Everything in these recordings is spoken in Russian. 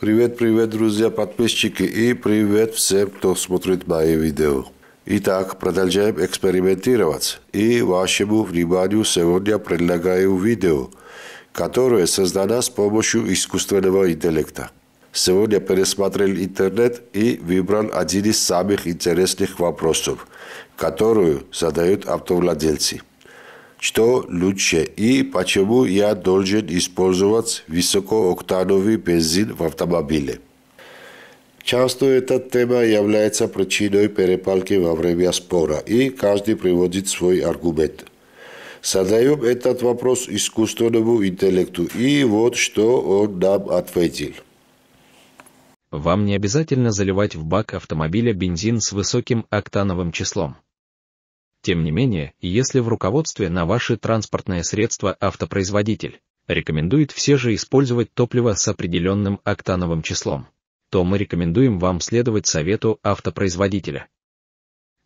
Привет, привет, друзья, подписчики и привет всем, кто смотрит мои видео. Итак, продолжаем экспериментировать. И вашему вниманию сегодня предлагаю видео, которое создано с помощью искусственного интеллекта. Сегодня пересмотрел интернет и выбрал один из самых интересных вопросов, которые задают автовладельцы – что лучше и почему я должен использовать высокооктановый бензин в автомобиле. Часто эта тема является причиной перепалки во время спора, и каждый приводит свой аргумент. Задаем этот вопрос искусственному интеллекту, и вот что он нам ответил. Вам не обязательно заливать в бак автомобиля бензин с высоким октановым числом. Тем не менее, если в руководстве на ваши транспортное средство автопроизводитель рекомендует все же использовать топливо с определенным октановым числом, то мы рекомендуем вам следовать совету автопроизводителя.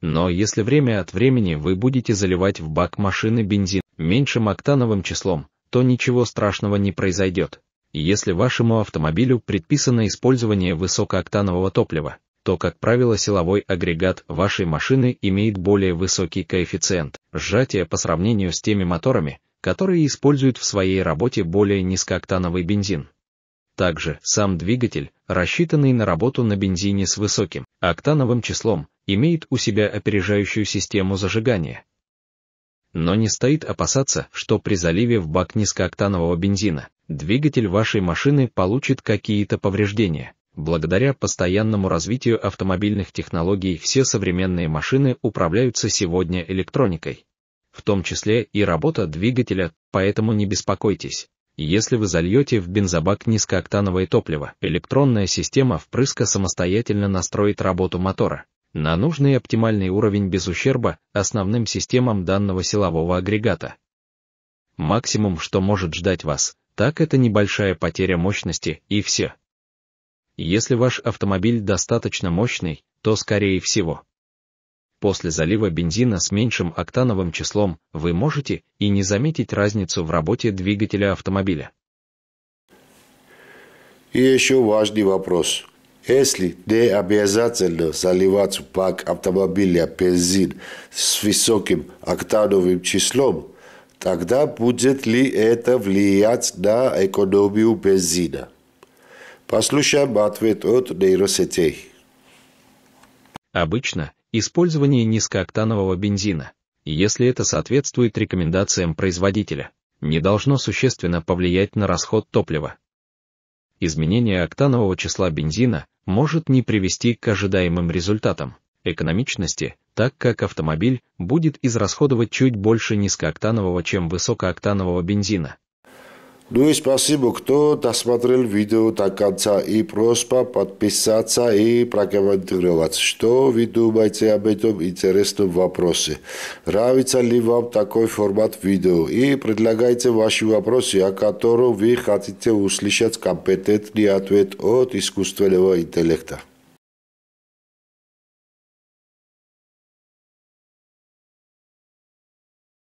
Но если время от времени вы будете заливать в бак машины бензин меньшим октановым числом, то ничего страшного не произойдет. Если вашему автомобилю предписано использование высокооктанового топлива, то, как правило, силовой агрегат вашей машины имеет более высокий коэффициент сжатия по сравнению с теми моторами, которые используют в своей работе более низкооктановый бензин. Также сам двигатель, рассчитанный на работу на бензине с высоким октановым числом, имеет у себя опережающую систему зажигания. Но не стоит опасаться, что при заливе в бак низкооктанового бензина двигатель вашей машины получит какие-то повреждения. Благодаря постоянному развитию автомобильных технологий все современные машины управляются сегодня электроникой. В том числе и работа двигателя, поэтому не беспокойтесь. Если вы зальете в бензобак низкооктановое топливо, электронная система впрыска самостоятельно настроит работу мотора на нужный оптимальный уровень без ущерба основным системам данного силового агрегата. Максимум, что может ждать вас, так это небольшая потеря мощности и все. Если ваш автомобиль достаточно мощный, то скорее всего. После залива бензина с меньшим октановым числом вы можете и не заметить разницу в работе двигателя автомобиля. И еще важный вопрос. Если не обязательно заливать в бак автомобиля бензин с высоким октановым числом, тогда будет ли это влиять на экономию бензина? Послушаем ответ от нейросетей. Обычно использование низкооктанового бензина, если это соответствует рекомендациям производителя, не должно существенно повлиять на расход топлива. Изменение октанового числа бензина может не привести к ожидаемым результатам экономичности, так как автомобиль будет израсходовать чуть больше низкооктанового, чем высокооктанового бензина, Ну и спасибо, кто досмотрел видео до конца. И просьба подписаться и прокомментировать, что вы думаете об этом интересном вопросе. Нравится ли вам такой формат видео? И предлагайте ваши вопросы, о которых вы хотите услышать компетентный ответ от искусственного интеллекта.